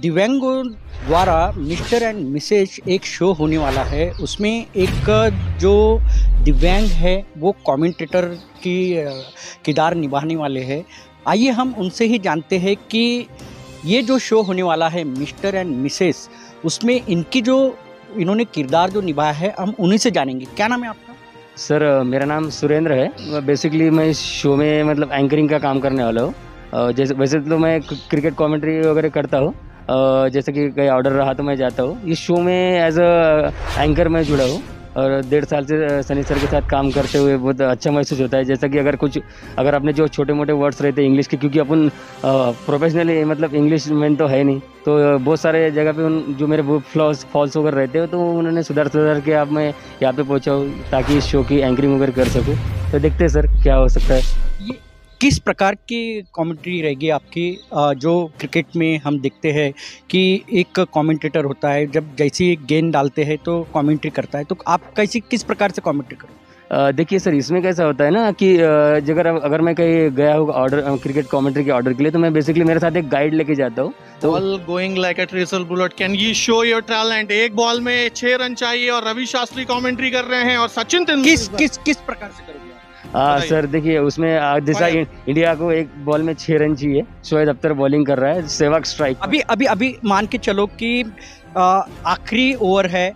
दिव्यांगों द्वारा mister and missus एक शो होने वाला है उसमें एक जो दिव्यांग है वो कमेंटेटर की किरदार निभाने वाले हैं आइए हम उनसे ही जानते हैं कि ये जो शो होने वाला है मिस्टर एंड मिसेस उसमें इनकी जो इन्होंने किरदार जो निभाया है हम उन्हीं से जानेंगे क्या नाम है आपका सर मेरा नाम सुरेंद्र है बेसिकली मैं इस शो में मतलब एंकरिंग का काम करने वाला हूँ जैसे वैसे तो मैं क्रिकेट कमेंट्री वगैरह करता हूँ जैसे कि कहीं ऑर्डर रहा तो मैं जाता हूँ इस शो में एज अ एंकर मैं जुड़ा हूँ और डेढ़ साल से सनी सर के साथ काम करते हुए बहुत अच्छा महसूस होता है जैसा कि अगर कुछ अगर अपने जो छोटे मोटे वर्ड्स रहते हैं इंग्लिश के क्योंकि अपन प्रोफेशनली मतलब इंग्लिश मैन तो है नहीं तो बहुत सारे जगह पे उन जो मेरे फ्लॉस फॉल्स वगैरह रहते हो तो उन्होंने सुधार सुधार के आप मैं यहाँ पे पहुँचाऊँ ताकि इस शो की एंकरिंग वगैरह कर सकूँ तो देखते हैं सर क्या हो सकता है ये किस प्रकार की कमेंट्री रहेगी आपकी जो क्रिकेट में हम देखते हैं कि एक कमेंटेटर होता है जब जैसी गेंद डालते हैं तो कमेंट्री करता है तो आप कैसी किस प्रकार से कमेंट्री करो देखिए सर इसमें कैसा होता है ना कि अगर अगर मैं कहीं गया हूँ ऑर्डर क्रिकेट कमेंट्री के ऑर्डर के लिए तो मैं बेसिकली मेरे साथ एक गाइड लेके जाता हूँ तो ball going like a tracer bullet can you show your talent एक बॉल में छह रन चाहिए और रवि शास्त्री कमेंट्री कर रहे हैं और सचिन तेंदुलकर किस किस किस प्रकार से करोगे हाँ सर देखिए उसमें जैसा इंडिया को एक बॉल में छह रन चाहिए शोहेद अख्तर बॉलिंग कर रहा है सेवक स्ट्राइक अभी अभी अभी मान के चलो कि आखिरी ओवर है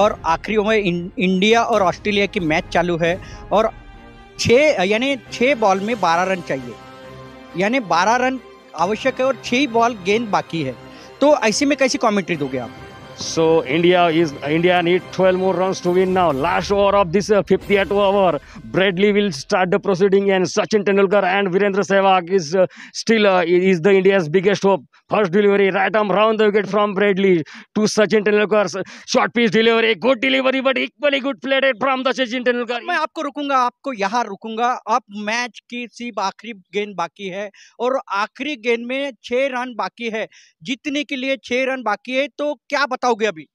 और आखिरी ओवर इंडिया और ऑस्ट्रेलिया की मैच चालू है और छः यानी छः बॉल में बारह रन चाहिए यानी बारह रन आवश्यक है और छः बॉल गेंद बाकी है तो ऐसे में कैसी कॉमेंट्री दोगे आप So India is India need 12 more runs to win now. Last over of this uh, 50th over, Bradley will start the proceeding, and Sachin Tendulkar and Virendra Sehwag is uh, still uh, is the India's biggest hope First delivery, right arm round the wicket from Bradley to Sachin Tendulkar. Short piece delivery, good delivery, but equally good played from the Sachin Tendulkar. मैं आपको रुकूंगा आपको यहाँ रुकूंगा अब match की सिर्फ आखिरी गेंद बाकी है और आखिरी गेंद में छः रन बाकी है जीतने के लिए छः रन बाकी है तो क्या बताओगे अभी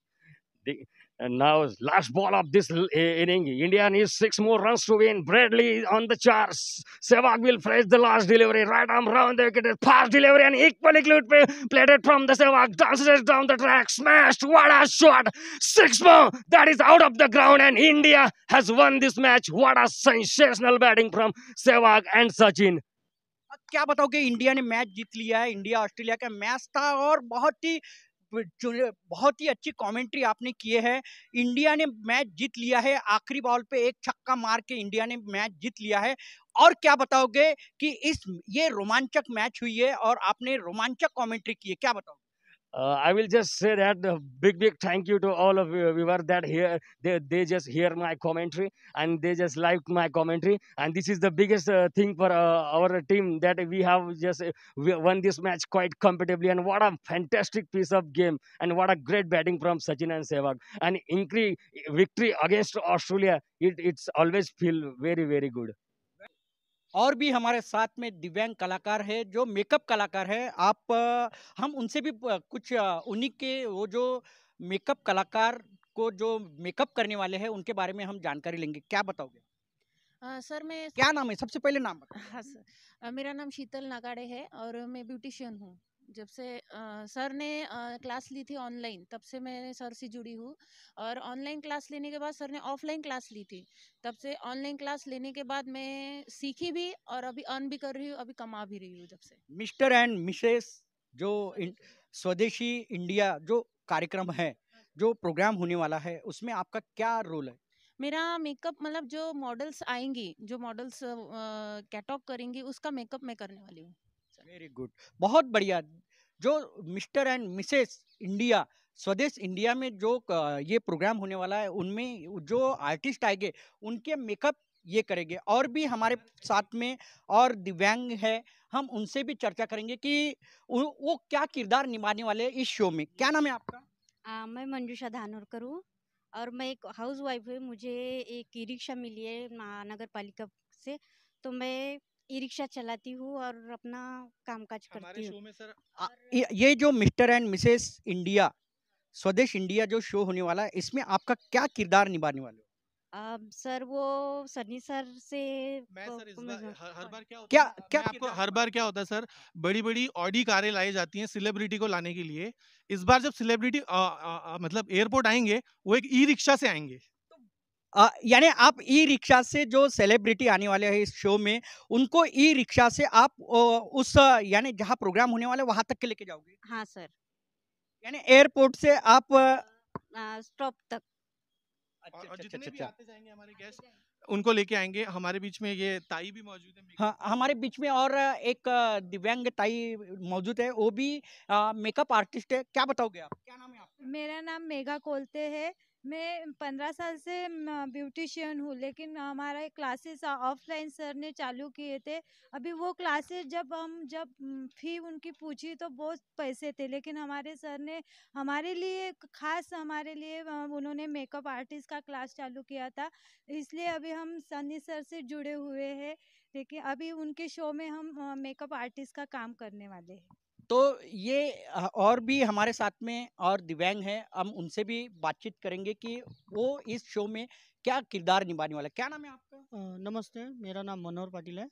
And now, last ball of this inning, India needs six more runs to win. Bradley on the charge. Sehwag will face the last delivery. Right arm round the wicket. Pass delivery and equally glued plated from the Sehwag. Dances down the track. Smashed. What a shot. Six more. That is out of the ground. And India has won this match. What a sensational batting from Sehwag and Sachin. क्या बताओ कि India ने match जीत लिया है India Australia का match था और बहुत ही बहुत ही अच्छी कमेंट्री आपने किए है इंडिया ने मैच जीत लिया है आखिरी बॉल पे एक छक्का मार के इंडिया ने मैच जीत लिया है और क्या बताओगे कि इस ये रोमांचक मैच हुई है और आपने रोमांचक कमेंट्री की है क्या बताओगे uh, I will just say that a uh, big, big thank you to all of you. We uh, were that here. They, they just hear my commentary and they just like my commentary. And this is the biggest uh, thing for uh, our team that we have just uh, won this match quite comfortably. And what a fantastic piece of game and what a great batting from Sachin and Sehwag. And victory against Australia, it, it's always feel very, very good. और भी हमारे साथ में दिव्यांग कलाकार है जो makeup कलाकार है आप हम उनसे भी कुछ उन्हीं के वो जो मेकअप कलाकार को जो मेकअप करने वाले हैं उनके बारे में हम जानकारी लेंगे क्या बताओगे आ, सर मैं क्या नाम है सबसे पहले नाम हाँ सर मेरा नाम शीतल नागाड़े है और मैं ब्यूटिशियन हूँ जब से आ, सर ने आ, क्लास ली थी ऑनलाइन तब से मैं सर से जुड़ी हूँ और ऑनलाइन क्लास लेने के बाद सर ने ऑफलाइन क्लास ली थी तब से ऑनलाइन क्लास लेने के बाद मैं सीखी भी और अभी अर्न भी कर रही हूँ अभी कमा भी रही हूँ जब से मिस्टर एंड मिसेस जो इन, स्वदेशी इंडिया जो कार्यक्रम है जो प्रोग्राम होने वाला है उसमें आपका क्या रोल है मेरा मेकअप मतलब जो मॉडल्स आएंगी जो मॉडल्स कैटॉक करेंगी उसका मेकअप मैं करने वाली हूँ वेरी गुड बहुत बढ़िया जो mister and missus India Swadesh India में जो ये प्रोग्राम होने वाला है उनमें जो आर्टिस्ट आएंगे उनके मेकअप ये करेंगे और भी हमारे साथ में और दिव्यांग है हम उनसे भी चर्चा करेंगे कि वो क्या किरदार निभाने वाले इस शो में क्या नाम है आपका आ, मैं मंजूषा धानोरकर हूँ और मैं एक हाउस वाइफ हूँ मुझे एक ई रिक्शा मिली है महानगर पालिका से तो मैं ई रिक्शा चलाती हूँ और अपना कामकाज करती हूँ ये जो mister and missus India Swadesh India जो शो होने वाला है इसमें आपका क्या किरदार निभाने वाले अब सर वो सनी सर से क्या क्या आपको हर बार क्या होता है सर बड़ी बड़ी ऑडी कारें लाई जाती हैं सेलिब्रिटी को लाने के लिए इस बार जब सेलिब्रिटी मतलब एयरपोर्ट आएंगे वो एक ई रिक्शा से आएंगे यानी आप ई रिक्शा से जो सेलिब्रिटी आने वाले हैं इस शो में उनको ई रिक्शा से आप उस यानी जहाँ प्रोग्राम होने वाला है वहाँ तक के लेके जाओगे हाँ सर यानी एयरपोर्ट से आप स्टॉप तक अच्छा, अच्छा, अच्छा, उनको लेके आएंगे हमारे बीच में ये ताई भी मौजूद है हाँ हमारे बीच में और एक दिव्यांग ताई मौजूद है वो भी मेकअप आर्टिस्ट है क्या बताओगे आप क्या नाम है आपका मेरा नाम मेघा कोलते है मैं पंद्रह साल से ब्यूटिशियन हूँ लेकिन हमारा क्लासेस ऑफलाइन सर ने चालू किए थे अभी वो क्लासेस जब हम जब फी उनकी पूछी तो बहुत पैसे थे लेकिन हमारे सर ने हमारे लिए खास हमारे लिए उन्होंने मेकअप आर्टिस्ट का क्लास चालू किया था इसलिए अभी हम सनी सर से जुड़े हुए हैं लेकिन अभी उनके शो में हम मेकअप आर्टिस्ट का काम करने वाले हैं तो ये और भी हमारे साथ में और दिव्यांग हैं हम उनसे भी बातचीत करेंगे कि वो इस शो में क्या किरदार निभाने वाला क्या नाम है आपका नमस्ते मेरा नाम मनोहर पाटिल है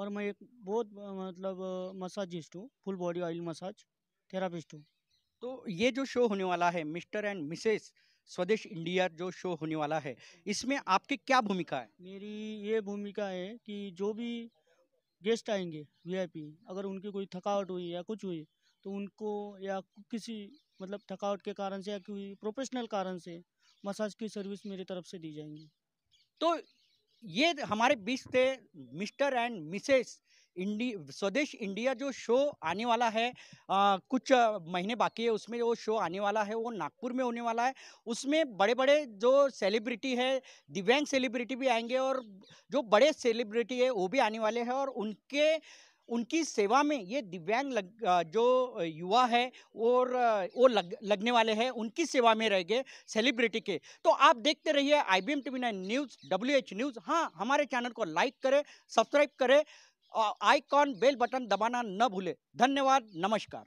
और मैं एक बहुत मतलब मसाजिस्ट हूँ full body oil massage therapist हूँ तो ये जो शो होने वाला है mister and missus Swadesh India जो शो होने वाला है इसमें आपकी क्या भूमिका है मेरी ये भूमिका है कि जो भी गेस्ट आएंगे वीआईपी अगर उनकी कोई थकावट हुई या कुछ हुई तो उनको या किसी मतलब थकावट के कारण से या कोई प्रोफेशनल कारण से मसाज की सर्विस मेरी तरफ से दी जाएंगी तो ये हमारे बीच थे मिस्टर एंड मिसेस इंडी स्वदेश इंडिया जो शो आने वाला है आ, कुछ महीने बाकी है उसमें जो शो आने वाला है वो नागपुर में होने वाला है उसमें बड़े बड़े जो सेलिब्रिटी है दिव्यांग सेलिब्रिटी भी आएंगे और जो बड़े सेलिब्रिटी है वो भी आने वाले हैं और उनके उनकी सेवा में ये दिव्यांग लग, जो युवा है और वो लग, लगने वाले हैं उनकी सेवा में रह गए सेलिब्रिटी के तो आप देखते रहिए I B M T V nine news W H news हाँ हमारे चैनल को लाइक करें सब्सक्राइब करें आइकॉन बेल बटन दबाना न भूले धन्यवाद नमस्कार